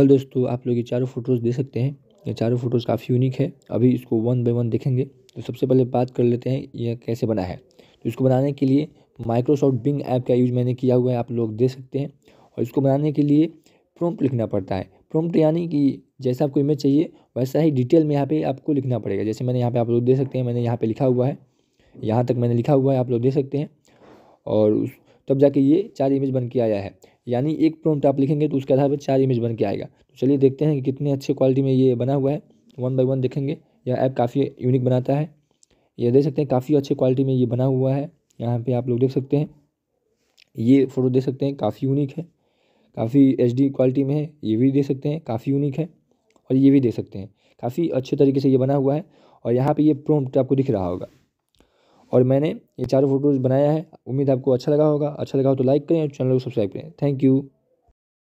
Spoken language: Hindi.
कल दोस्तों आप लोग ये चारों फोटोज़ दे सकते हैं ये चारों फोटोज़ काफ़ी यूनिक है अभी इसको वन बाई वन देखेंगे तो सबसे पहले बात कर लेते हैं यह कैसे बना है तो इसको बनाने के लिए माइक्रोसॉफ्ट बिंग ऐप का यूज़ मैंने किया हुआ है आप लोग दे सकते हैं और इसको बनाने के लिए प्रोम्प्ट लिखना पड़ता है प्रोम्प्ट यानी कि जैसा आपको इमेज चाहिए वैसा ही डिटेल में यहाँ पे आपको लिखना पड़ेगा जैसे मैंने यहाँ पे आप लोग दे सकते हैं मैंने यहाँ पे लिखा हुआ है यहाँ तक मैंने लिखा हुआ है आप लोग दे सकते हैं और उस तब जाके ये चार इमेज बन के आया है यानी एक प्रॉम्प्ट आप लिखेंगे तो उसके आधार पर चार इमेज बन के आएगा तो चलिए देखते हैं कि कितने अच्छे क्वालिटी में ये बना हुआ है वन बाई वन देखेंगे यह ऐप काफ़ी यूनिक बनाता है यह देख सकते हैं काफ़ी अच्छे क्वालिटी में ये बना हुआ है यहाँ पर आप लोग देख सकते हैं ये फ़ोटो देख सकते हैं काफ़ी यूनिक है काफ़ी एच क्वालिटी में है ये भी देख सकते हैं काफ़ी यूनिक है और ये भी देख सकते हैं काफ़ी अच्छे तरीके से ये बना हुआ है और यहाँ पे ये प्रॉम्प्ट आपको दिख रहा होगा और मैंने ये चारों फोटोज़ बनाया है उम्मीद आपको अच्छा लगा होगा अच्छा लगा हो तो लाइक करें और चैनल को सब्सक्राइब करें थैंक यू